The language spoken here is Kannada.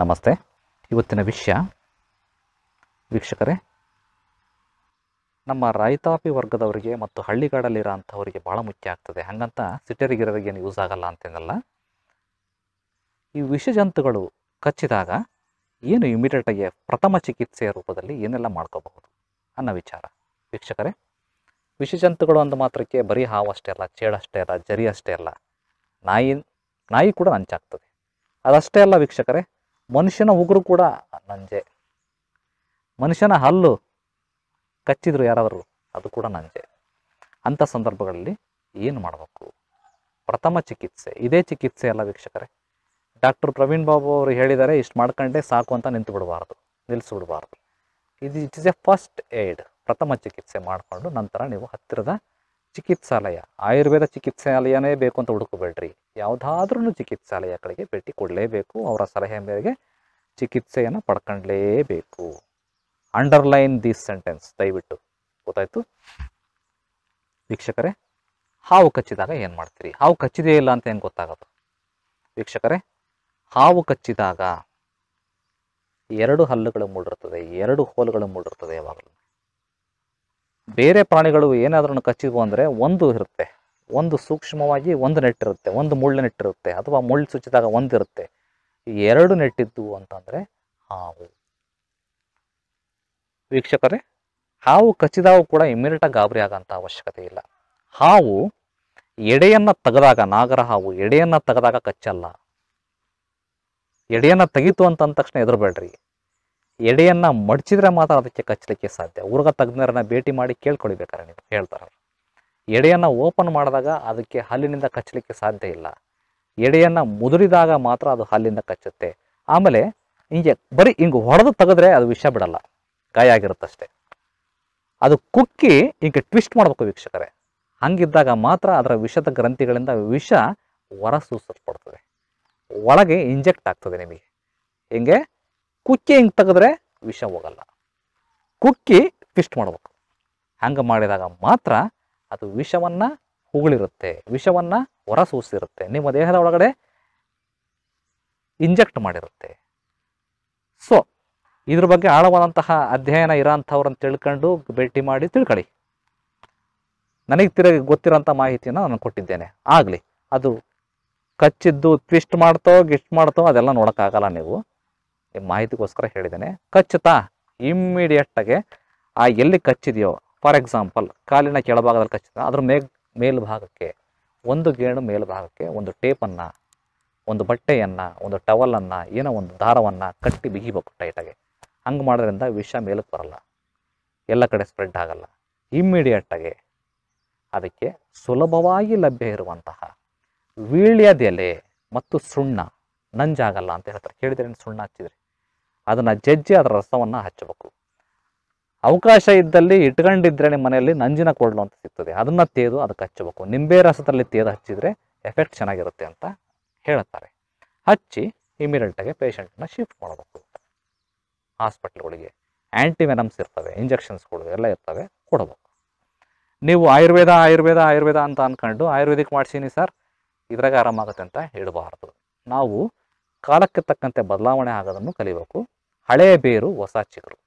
ನಮಸ್ತೆ ಇವತ್ತಿನ ವಿಷಯ ವೀಕ್ಷಕರೇ ನಮ್ಮ ರೈತಾಪಿ ವರ್ಗದವರಿಗೆ ಮತ್ತು ಹಳ್ಳಿಗಾಡಲ್ಲಿರೋ ಅಂಥವರಿಗೆ ಭಾಳ ಮುಖ್ಯ ಆಗ್ತದೆ ಹಾಗಂತ ಏನು ಯೂಸ್ ಆಗಲ್ಲ ಅಂತೇನಲ್ಲ ಈ ವಿಷ ಜಂತುಗಳು ಕಚ್ಚಿದಾಗ ಏನು ಇಮಿಡಿಯೇಟಾಗಿ ಪ್ರಥಮ ಚಿಕಿತ್ಸೆಯ ರೂಪದಲ್ಲಿ ಏನೆಲ್ಲ ಮಾಡ್ಕೋಬಹುದು ಅನ್ನೋ ವಿಚಾರ ವೀಕ್ಷಕರೇ ವಿಷ ಜಂತುಗಳು ಅಂದ ಮಾತ್ರಕ್ಕೆ ಬರೀ ಹಾವು ಅಷ್ಟೇ ಅಲ್ಲ ಚೇಡಷ್ಟೇ ಅಲ್ಲ ಜರಿ ಅಷ್ಟೇ ಅಲ್ಲ ನಾಯಿ ನಾಯಿ ಕೂಡ ನಂಚಾಗ್ತದೆ ಅದಷ್ಟೇ ಅಲ್ಲ ವೀಕ್ಷಕರೇ ಮನುಷ್ಯನ ಉಗುರು ಕೂಡ ನಂಜೆ ಮನುಷ್ಯನ ಹಲ್ಲು ಕಚ್ಚಿದ್ರು ಯಾರಾದರೂ ಅದು ಕೂಡ ನಂಜೆ ಅಂಥ ಸಂದರ್ಭಗಳಲ್ಲಿ ಏನು ಮಾಡಬೇಕು ಪ್ರಥಮ ಚಿಕಿತ್ಸೆ ಇದೇ ಚಿಕಿತ್ಸೆ ಅಲ್ಲ ವೀಕ್ಷಕರೇ ಡಾಕ್ಟರ್ ಪ್ರವೀಣ್ ಬಾಬು ಅವರು ಹೇಳಿದ್ದಾರೆ ಇಷ್ಟು ಮಾಡ್ಕೊಂಡೆ ಸಾಕು ಅಂತ ನಿಂತು ಬಿಡಬಾರ್ದು ನಿಲ್ಲಿಸ್ಬಿಡಬಾರ್ದು ಇದು it is a first aid ಪ್ರಥಮ ಚಿಕಿತ್ಸೆ ಮಾಡಿಕೊಂಡು ನಂತರ ನೀವು ಹತ್ತಿರದ ಚಿಕಿತ್ಸಾಲಯ ಆಯುರ್ವೇದ ಚಿಕಿತ್ಸಾಲಯನೇ ಬೇಕು ಅಂತ ಹುಡುಕಬೇಡ್ರಿ ಯಾವುದಾದ್ರೂ ಚಿಕಿತ್ಸಾಲಯ ಕಡೆಗೆ ಭೇಟಿ ಕೊಡಲೇಬೇಕು ಅವರ ಸಲಹೆ ಮೇರೆಗೆ ಚಿಕಿತ್ಸೆಯನ್ನು ಪಡ್ಕೊಳ್ಳೇಬೇಕು ಅಂಡರ್ಲೈನ್ ದಿಸ್ ಸೆಂಟೆನ್ಸ್ ದಯವಿಟ್ಟು ಗೊತ್ತಾಯ್ತು ವೀಕ್ಷಕರೇ ಹಾವು ಕಚ್ಚಿದಾಗ ಏನು ಮಾಡ್ತೀರಿ ಹಾವು ಕಚ್ಚಿದೆಯೇ ಇಲ್ಲ ಅಂತ ಏನು ಗೊತ್ತಾಗೋದು ವೀಕ್ಷಕರೇ ಹಾವು ಕಚ್ಚಿದಾಗ ಎರಡು ಹಲ್ಲುಗಳು ಮೂಡಿರ್ತದೆ ಎರಡು ಹೋಲುಗಳು ಮೂಡಿರ್ತದೆ ಯಾವಾಗಲೂ ಬೇರೆ ಪ್ರಾಣಿಗಳು ಏನಾದ್ರೂ ಕಚ್ಚಿದ್ವು ಅಂದರೆ ಒಂದು ಇರುತ್ತೆ ಒಂದು ಸೂಕ್ಷ್ಮವಾಗಿ ಒಂದು ನೆಟ್ಟಿರುತ್ತೆ ಒಂದು ಮುಳ್ಳು ನೆಟ್ಟಿರುತ್ತೆ ಅಥವಾ ಮುಳ್ಳು ಸುಚ್ಚಿದಾಗ ಒಂದಿರುತ್ತೆ ಎರಡು ನೆಟ್ಟಿದ್ದು ಅಂತಂದರೆ ಹಾವು ವೀಕ್ಷಕರೇ ಹಾವು ಕಚ್ಚಿದಾಗ ಕೂಡ ಇಮ್ಮಿಡಿಯೇಟಾಗಿ ಗಾಬರಿ ಆಗೋಂಥ ಅವಶ್ಯಕತೆ ಇಲ್ಲ ಹಾವು ಎಡೆಯನ್ನ ತೆಗೆದಾಗ ನಾಗರ ಹಾವು ಎಡೆಯನ್ನ ತೆಗೆದಾಗ ಕಚ್ಚಲ್ಲ ಎಡೆಯನ್ನ ತೆಗೀತು ಅಂತ ತಕ್ಷಣ ಹೆದರಬೇಡ್ರಿ ಎಡೆಯನ್ನು ಮಡಚಿದ್ರೆ ಮಾತ್ರ ಅದಕ್ಕೆ ಕಚ್ಚಲಿಕ್ಕೆ ಸಾಧ್ಯ ಊರುಗ ತಜ್ಞರನ್ನ ಭೇಟಿ ಮಾಡಿ ಕೇಳ್ಕೊಳ್ಬೇಕಾರೆ ನೀವು ಹೇಳ್ತಾರೆ ಎಡೆಯನ್ನು ಓಪನ್ ಮಾಡಿದಾಗ ಅದಕ್ಕೆ ಹಲ್ಲಿನಿಂದ ಕಚ್ಚಲಿಕ್ಕೆ ಸಾಧ್ಯ ಇಲ್ಲ ಎಡೆಯನ್ನು ಮುದುರಿದಾಗ ಮಾತ್ರ ಅದು ಹಲ್ಲಿಂದ ಕಚ್ಚುತ್ತೆ ಆಮೇಲೆ ಹಿಂಗೆ ಬರೀ ಹಿಂಗೆ ಹೊಡೆದು ತೆಗೆದ್ರೆ ಅದು ವಿಷ ಬಿಡಲ್ಲ ಗಾಯ ಆಗಿರುತ್ತಷ್ಟೆ ಅದು ಕುಕ್ಕಿ ಹಿಂಗೆ ಟ್ವಿಸ್ಟ್ ಮಾಡಬೇಕು ವೀಕ್ಷಕರೇ ಹಂಗಿದ್ದಾಗ ಮಾತ್ರ ಅದರ ವಿಷದ ಗ್ರಂಥಿಗಳಿಂದ ವಿಷ ಹೊರ ಸೂಸಲ್ಪಡ್ತದೆ ಒಳಗೆ ಇಂಜೆಕ್ಟ್ ಆಗ್ತದೆ ನಿಮಗೆ ಹಿಂಗೆ ಕುಕ್ಕಿ ಹಿಂಗೆ ತೆಗೆದ್ರೆ ವಿಷ ಹೋಗಲ್ಲ ಕುಕ್ಕಿ ಫಿಸ್ಟ್ ಮಾಡಬೇಕು ಹಂಗೆ ಮಾಡಿದಾಗ ಮಾತ್ರ ಅದು ವಿಷವನ್ನು ಹುಗಳಿರುತ್ತೆ ವಿಷವನ್ನು ಹೊರ ಸೂಸಿರುತ್ತೆ ನಿಮ್ಮ ದೇಹದ ಒಳಗಡೆ ಇಂಜೆಕ್ಟ್ ಮಾಡಿರುತ್ತೆ ಸೊ ಇದ್ರ ಬಗ್ಗೆ ಆಳವಾದಂತಹ ಅಧ್ಯಯನ ಇರೋಂಥವ್ರನ್ನ ತಿಳ್ಕೊಂಡು ಭೇಟಿ ಮಾಡಿ ತಿಳ್ಕೊಳ್ಳಿ ನನಗೆ ತಿರುಗಿ ಗೊತ್ತಿರೋಂಥ ಮಾಹಿತಿಯನ್ನು ನಾನು ಕೊಟ್ಟಿದ್ದೇನೆ ಆಗಲಿ ಅದು ಕಚ್ಚಿದ್ದು ಟ್ವಿಸ್ಟ್ ಮಾಡ್ತೋ ಗಿಸ್ಟ್ ಮಾಡ್ತೋ ಅದೆಲ್ಲ ನೋಡೋಕ್ಕಾಗಲ್ಲ ನೀವು ಮಾಹಿತಿಗೋಸ್ಕರ ಹೇಳಿದ್ದೇನೆ ಕಚ್ಚುತ್ತಾ ಇಮ್ಮಿಡಿಯೇಟಾಗಿ ಆ ಎಲ್ಲಿ ಕಚ್ಚಿದೆಯೋ ಫಾರ್ ಎಕ್ಸಾಂಪಲ್ ಕಾಲಿನ ಕೆಳಭಾಗದಲ್ಲಿ ಕಚ್ಚಿದ ಅದ್ರ ಮೇ ಮೇಲ್ಭಾಗಕ್ಕೆ ಒಂದು ಗೇಣು ಮೇಲ್ಭಾಗಕ್ಕೆ ಒಂದು ಟೇಪನ್ನು ಒಂದು ಬಟ್ಟೆಯನ್ನು ಒಂದು ಟವಲನ್ನು ಏನೋ ಒಂದು ದಾರವನ್ನು ಕಟ್ಟಿ ಬಿಗಿಬೇಕು ಟೈಟಾಗಿ ಹಂಗೆ ಮಾಡೋದ್ರಿಂದ ವಿಷ ಮೇಲಕ್ಕೆ ಬರಲ್ಲ ಎಲ್ಲ ಕಡೆ ಸ್ಪ್ರೆಡ್ ಆಗಲ್ಲ ಇಮ್ಮಿಡಿಯೇಟಾಗಿ ಅದಕ್ಕೆ ಸುಲಭವಾಗಿ ಲಭ್ಯ ಇರುವಂತಹ ವೀಳ್ಯದೆಲೆ ಮತ್ತು ಸುಣ್ಣ ನಂಜಾಗಲ್ಲ ಅಂತ ಹೇಳ್ತಾರೆ ಕೇಳಿದ್ರೆ ಸುಣ್ಣ ಹಚ್ಚಿದ್ರಿ ಅದನ್ನು ಜಜ್ಜಿ ಅದರ ರಸವನ್ನು ಹಚ್ಚಬೇಕು ಅವಕಾಶ ಇದ್ದಲ್ಲಿ ಇಟ್ಕೊಂಡಿದ್ರೆ ನಿಮ್ಮ ಮನೆಯಲ್ಲಿ ನಂಜಿನ ಕೊಡಲು ಅಂತ ಸಿಗ್ತದೆ ಅದನ್ನು ತೇದು ಅದಕ್ಕೆ ಹಚ್ಚಬೇಕು ನಿಂಬೆ ರಸದಲ್ಲಿ ತೇದು ಹಚ್ಚಿದರೆ ಎಫೆಕ್ಟ್ ಚೆನ್ನಾಗಿರುತ್ತೆ ಅಂತ ಹೇಳುತ್ತಾರೆ ಹಚ್ಚಿ ಇಮಿಡಿಯೇಟಾಗಿ ನ ಶಿಫ್ಟ್ ಮಾಡಬೇಕು ಹಾಸ್ಪಿಟ್ಲ್ಗಳಿಗೆ ಆ್ಯಂಟಿವೆನಮ್ಸ್ ಇರ್ತವೆ ಇಂಜೆಕ್ಷನ್ಸ್ಗಳು ಎಲ್ಲ ಇರ್ತವೆ ಕೊಡಬೇಕು ನೀವು ಆಯುರ್ವೇದ ಆಯುರ್ವೇದ ಆಯುರ್ವೇದ ಅಂತ ಅಂದ್ಕೊಂಡು ಆಯುರ್ವೇದಿಕ್ ಮಾಡಿಸೀನಿ ಸರ್ ಇದ್ರಾಗ ಆರಾಮಾಗುತ್ತೆ ಅಂತ ಹೇಳಬಾರ್ದು ನಾವು ಕಾಲಕ್ಕೆ ತಕ್ಕಂತೆ ಬದಲಾವಣೆ ಆಗೋದನ್ನು ಕಲಿಬೇಕು ಹಳೆಯ ಬೇರು ಹೊಸ ಚಿಗುರು